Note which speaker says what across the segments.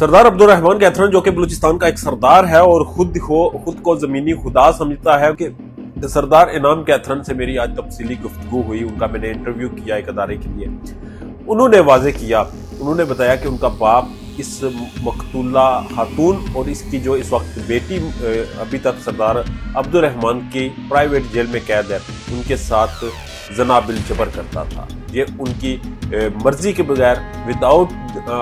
Speaker 1: सरदार अब्दुल रहमान कैथरन जो कि बलूचिस्तान का एक सरदार है और खुद हो खुद को जमीनी खुदा समझता है कि सरदार इनाम कैथरन से मेरी आज तफसीली गुफ्तु हुई उनका मैंने इंटरव्यू किया एक अदारे के लिए उन्होंने वाजे किया उन्होंने बताया कि उनका बाप इस मकतूला खातून और इसकी जो इस वक्त बेटी अभी तक सरदार अब्दुलरहमान की प्राइवेट जेल में कैद है उनके साथ जना जबर करता था ये उनकी मर्जी के बगैर without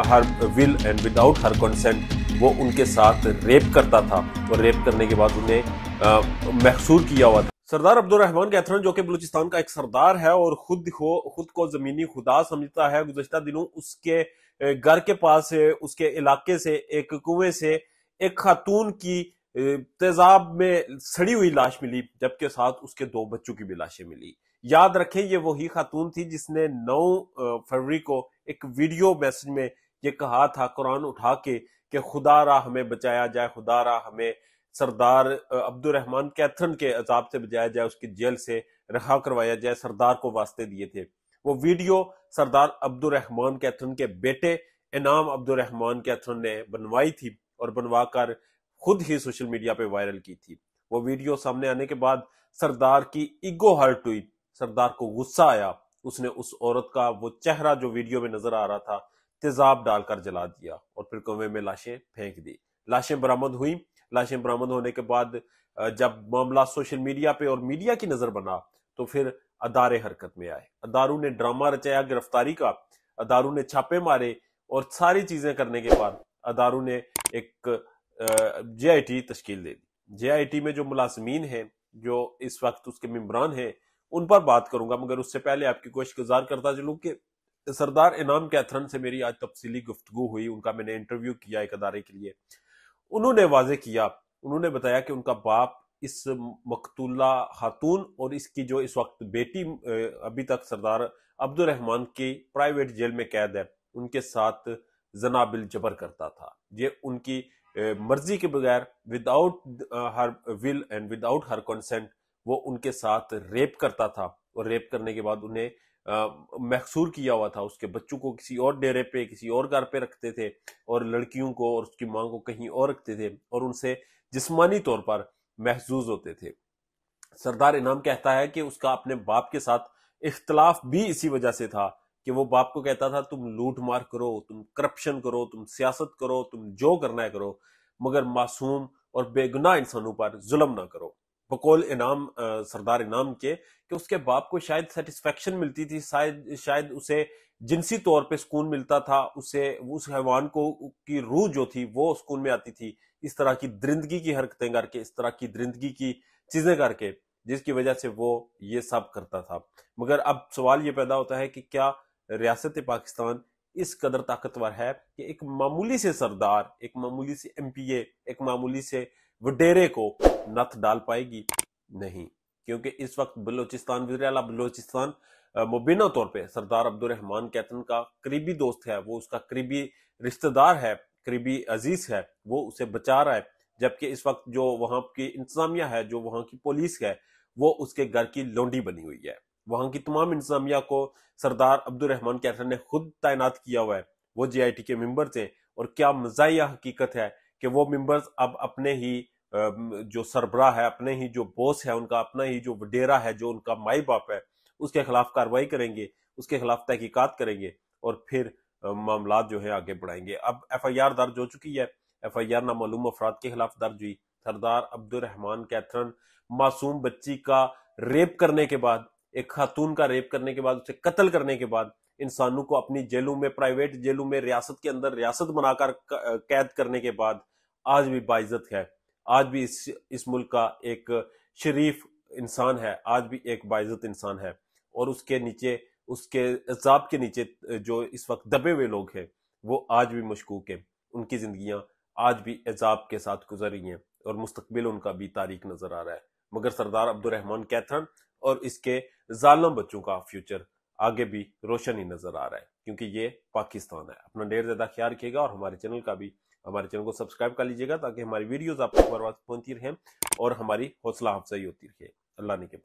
Speaker 1: her will and without her consent वो उनके साथ रेप करता था और रेप करने के बाद उन्हें महसूर किया हुआ था सरदार अब्दुलरहमान कैथरन जो कि बलूचिस्तान का एक सरदार है और खुद को खुद को जमीनी खुदा समझता है गुजशत दिनों उसके घर के पास उसके इलाके से एक कुएं से एक खातून की तेजाब में सड़ी हुई लाश मिली जबकि साथ उसके दो बच्चों की भी लाशें मिली याद रखें ये वही खातून थी जिसने 9 फरवरी को एक वीडियो मैसेज में ये कहा था कुरान उठा के कि खुदा रहा हमें बचाया जाए खुदा रहा हमें सरदार अब्दुलरहमान कैथरन के अजाब से बचाया जाए उसकी जेल से रहा करवाया जाए सरदार को वास्ते दिए थे वो वीडियो सरदार अब्दुलरहमान कैथरन के बेटे इनाम अब्दुलरहमान कैथरन ने बनवाई थी और बनवा कर खुद ही सोशल मीडिया पर वायरल की थी वो वीडियो सामने आने के बाद सरदार की इगो हर्ट हुई सरदार को गुस्सा आया उसने उस औरत का वो चेहरा जो वीडियो में नजर आ रहा था तेजाब डालकर जला दिया और फिर कुएं में लाशें फेंक दी लाशें बरामद हुई लाशें बरामद होने के बाद जब मामला सोशल मीडिया पे और मीडिया की नजर बना तो फिर अदारे हरकत में आए अदारों ने ड्रामा रचाया गिरफ्तारी का अदारों ने छापे मारे और सारी चीजें करने के बाद अदारों ने एक जे I T तश्कील they the J I T में जो मुलाजमीन है जो इस वक्त उसके मम्बरान हैं उन पर बात करूंगा मगर उससे पहले आपकी कोशिश गुजार करता चलूँ कि सरदार इनाम कैथरन से मेरी आज तफसीली गुफ्तु हुई उनका मैंने इंटरव्यू किया एक अदारे के लिए उन्होंने वाजे किया उन्होंने बताया कि उनका बाप इस मकतुल्ला खातून और इसकी जो इस वक्त बेटी अभी तक सरदार अब्दुलरहमान की प्राइवेट जेल में कैद है उनके साथ जनाबिल जबर करता था ये उनकी मर्जी के बगैर without her will and without her consent वो उनके साथ रेप करता था और रेप करने के बाद उन्हें महसूर किया हुआ था उसके बच्चों को किसी और डेरे पे किसी और घर पे रखते थे और लड़कियों को और उसकी माँ को कहीं और रखते थे और उनसे जिस्मानी तौर पर महजूज होते थे सरदार इनाम कहता है कि उसका अपने बाप के साथ इख्तलाफ भी इसी वजह से था कि वो बाप को कहता था तुम लूट मार करो तुम करप्शन करो तुम सियासत करो तुम जो करना है करो मगर मासूम और बेगुनाह इंसानों पर जुल्म ना करो बकोल इनाम सरदार इनाम के कि उसके बाप को शायद सेटिस्फेक्शन मिलती थी शायद शायद उसे जिनसी तौर पे सुकून मिलता था उसे उस हैवान को की रूह जो थी वो सुकून में आती थी इस तरह की दरिंदगी की हरकतें करके इस तरह की दरिंदगी की चीजें करके जिसकी वजह से वो ये सब करता था मगर अब सवाल ये पैदा होता है कि क्या रियासत पाकिस्तान इस कदर ताकतवर है कि एक मामूली से सरदार एक मामूली से एम पी ए एक मामूली से वडेरे को नथ डाल पाएगी नहीं क्योंकि इस वक्त बलोचिस्तान वजर बलोचिस्तान मुबीना तौर पे सरदार अब्दुलरहमान कैथन का करीबी दोस्त है वो उसका करीबी रिश्तेदार है करीबी अजीज है वो उसे बचा रहा है जबकि इस वक्त जो वहाँ की इंतजामिया है जो वहाँ की पुलिस है वो उसके घर की लोंडी बनी हुई है वहाँ की तमाम इंतजामिया को सरदार अब्दुलरहमान कैथन ने खुद तैनात किया हुआ है वो जे आई टी के मेम्बर थे और क्या मजाया हकीकत है कि वो मेम्बर्स अब अपने ही जो सरबरा है अपने ही जो बॉस है उनका अपना ही जो वडेरा है जो उनका माई बाप है उसके खिलाफ कार्रवाई करेंगे उसके खिलाफ तहकीकत करेंगे और फिर मामला जो है आगे बढ़ाएंगे अब एफ आई आर दर्ज हो चुकी है एफ आई आर नामालूम अफराद के खिलाफ दर्ज हुई सरदार अब्दुलरहमान कैथरन मासूम बच्ची का रेप करने के बाद एक खातून का रेप करने के बाद उसे कत्ल करने के बाद इंसानों को अपनी जेलों में प्राइवेट जेलों में रियासत के अंदर रियासत बनाकर कैद करने के बाद आज भी बाइजत है आज भी इस इस मुल्क का एक शरीफ इंसान है आज भी एक बाइजत इंसान है और उसके नीचे उसके अजाब के नीचे जो इस वक्त दबे हुए लोग हैं वो आज भी मशकूक हैं उनकी ज़िंदियाँ आज भी एजाब के साथ गुजर रही हैं और मुस्तबिल उनका भी तारीख नज़र आ रहा है मगर सरदार अब्दुलरहमान कैथन और इसके जालम बच्चों का फ्यूचर आगे भी रोशन ही नज़र आ रहा है क्योंकि ये पाकिस्तान है अपना ढेर ज़्यादा ख्याल रखिएगा और हमारे चैनल का भी हमारे चैनल को सब्सक्राइब कर लीजिएगा ताकि हमारी वीडियोज़ आपको पहुंचती रहे और हमारी हौसला अफजाई होती रहे अल्लाह ने के